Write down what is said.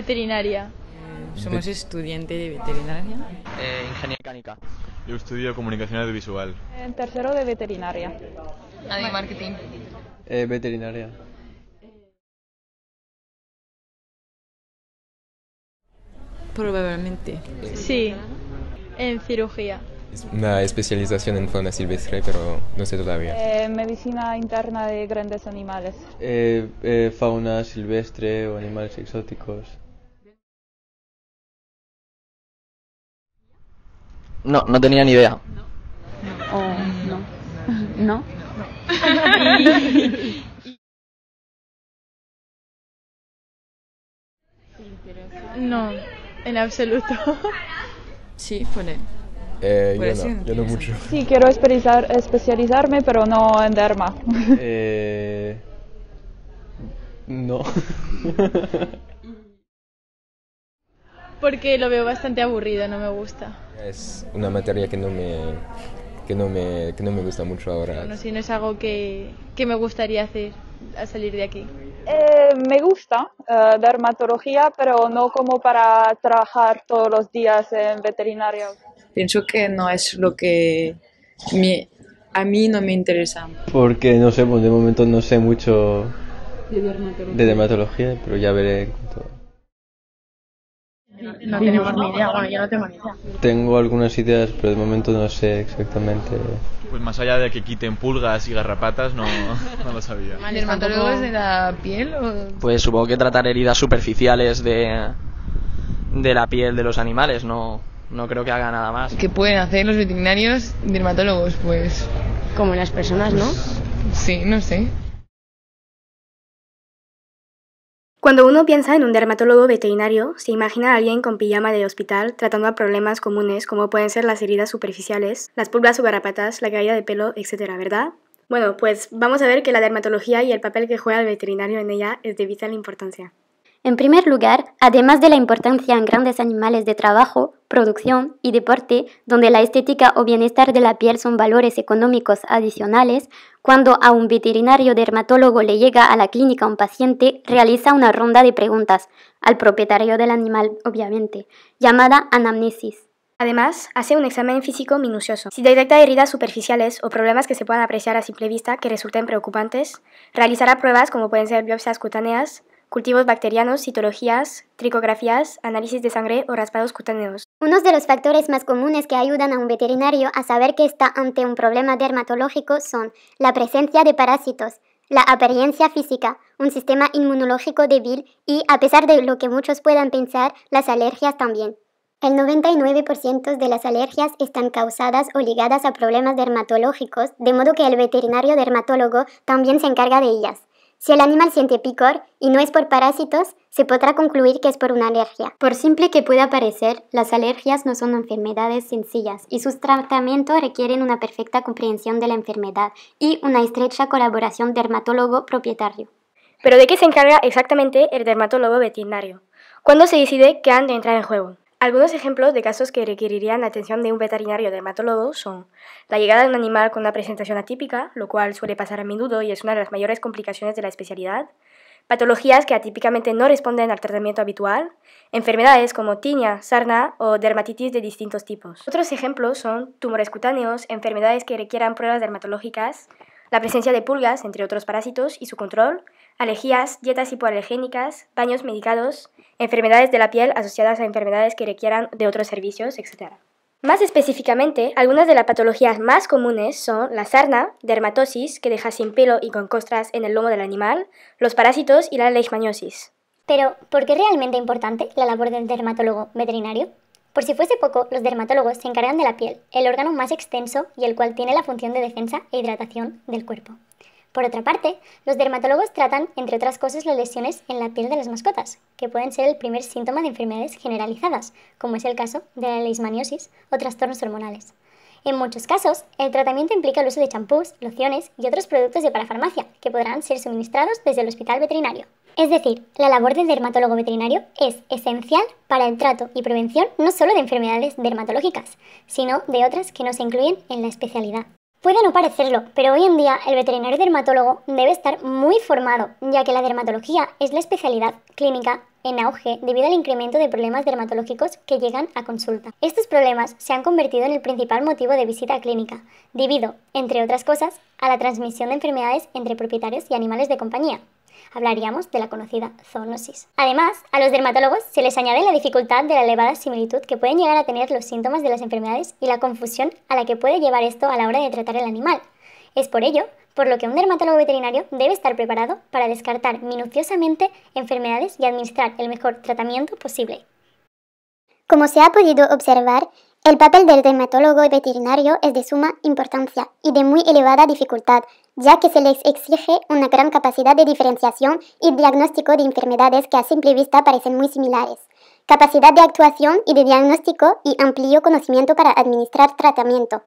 veterinaria. Somos eh. estudiante de veterinaria. Eh, ingeniería mecánica. Yo estudio comunicación audiovisual. En tercero de veterinaria. Ah, de marketing. Eh, veterinaria. Probablemente. Sí. En cirugía. una especialización en fauna silvestre, pero no sé todavía. Eh, medicina interna de grandes animales. Eh, fauna silvestre o animales exóticos. No, no tenía ni idea. No. Oh, no. ¿No? No, en absoluto. Sí, pone. Eh, yo, no, yo no mucho. Sí, quiero especializar, especializarme, pero no en derma. Eh, no. Porque lo veo bastante aburrido, no me gusta. Es una materia que no me, que no me, que no me gusta mucho ahora. Bueno, si no es algo que, que me gustaría hacer al salir de aquí. Eh, me gusta eh, dermatología, pero no como para trabajar todos los días en veterinario. Pienso que no es lo que a mí no me interesa. Porque no sé, de momento no sé mucho de dermatología pero ya veré no, tenemos ni idea, bueno, yo no tengo ni idea. Tengo algunas ideas, pero de momento no sé exactamente. Pues más allá de que quiten pulgas y garrapatas, no, no lo sabía. ¿Dermatólogos de la piel? Pues supongo que tratar heridas superficiales de, de la piel de los animales, no, no creo que haga nada más. ¿Qué pueden hacer los veterinarios dermatólogos? Pues. Como las personas, ¿no? Sí, no sé. Cuando uno piensa en un dermatólogo veterinario, se imagina a alguien con pijama de hospital tratando a problemas comunes como pueden ser las heridas superficiales, las pulgas o garrapatas, la caída de pelo, etcétera, ¿verdad? Bueno, pues vamos a ver que la dermatología y el papel que juega el veterinario en ella es de vital importancia. En primer lugar, además de la importancia en grandes animales de trabajo, producción y deporte, donde la estética o bienestar de la piel son valores económicos adicionales, cuando a un veterinario dermatólogo le llega a la clínica un paciente, realiza una ronda de preguntas al propietario del animal, obviamente, llamada anamnesis. Además, hace un examen físico minucioso. Si detecta heridas superficiales o problemas que se puedan apreciar a simple vista que resulten preocupantes, realizará pruebas como pueden ser biopsias cutáneas, cultivos bacterianos, citologías, tricografías, análisis de sangre o raspados cutáneos. Unos de los factores más comunes que ayudan a un veterinario a saber que está ante un problema dermatológico son la presencia de parásitos, la apariencia física, un sistema inmunológico débil y, a pesar de lo que muchos puedan pensar, las alergias también. El 99% de las alergias están causadas o ligadas a problemas dermatológicos, de modo que el veterinario dermatólogo también se encarga de ellas. Si el animal siente picor y no es por parásitos, se podrá concluir que es por una alergia. Por simple que pueda parecer, las alergias no son enfermedades sencillas y sus tratamientos requieren una perfecta comprensión de la enfermedad y una estrecha colaboración dermatólogo-propietario. Pero ¿de qué se encarga exactamente el dermatólogo veterinario? ¿Cuándo se decide que han de entrar en juego? Algunos ejemplos de casos que requerirían la atención de un veterinario dermatólogo son la llegada de un animal con una presentación atípica, lo cual suele pasar a menudo y es una de las mayores complicaciones de la especialidad, patologías que atípicamente no responden al tratamiento habitual, enfermedades como tiña, sarna o dermatitis de distintos tipos. Otros ejemplos son tumores cutáneos, enfermedades que requieran pruebas dermatológicas, la presencia de pulgas, entre otros parásitos, y su control, Alergias, dietas hipoalergénicas, baños medicados, enfermedades de la piel asociadas a enfermedades que requieran de otros servicios, etc. Más específicamente, algunas de las patologías más comunes son la sarna, dermatosis, que deja sin pelo y con costras en el lomo del animal, los parásitos y la leishmaniosis. Pero, ¿por qué es realmente importante la labor del dermatólogo veterinario? Por si fuese poco, los dermatólogos se encargan de la piel, el órgano más extenso y el cual tiene la función de defensa e hidratación del cuerpo. Por otra parte, los dermatólogos tratan, entre otras cosas, las lesiones en la piel de las mascotas, que pueden ser el primer síntoma de enfermedades generalizadas, como es el caso de la leishmaniosis o trastornos hormonales. En muchos casos, el tratamiento implica el uso de champús, lociones y otros productos de parafarmacia, que podrán ser suministrados desde el hospital veterinario. Es decir, la labor del dermatólogo veterinario es esencial para el trato y prevención no solo de enfermedades dermatológicas, sino de otras que no se incluyen en la especialidad. Puede no parecerlo, pero hoy en día el veterinario dermatólogo debe estar muy formado, ya que la dermatología es la especialidad clínica en auge debido al incremento de problemas dermatológicos que llegan a consulta. Estos problemas se han convertido en el principal motivo de visita clínica, debido, entre otras cosas, a la transmisión de enfermedades entre propietarios y animales de compañía hablaríamos de la conocida zoonosis. Además, a los dermatólogos se les añade la dificultad de la elevada similitud que pueden llegar a tener los síntomas de las enfermedades y la confusión a la que puede llevar esto a la hora de tratar el animal. Es por ello por lo que un dermatólogo veterinario debe estar preparado para descartar minuciosamente enfermedades y administrar el mejor tratamiento posible. Como se ha podido observar, el papel del dermatólogo y veterinario es de suma importancia y de muy elevada dificultad, ya que se les exige una gran capacidad de diferenciación y diagnóstico de enfermedades que a simple vista parecen muy similares, capacidad de actuación y de diagnóstico y amplio conocimiento para administrar tratamiento.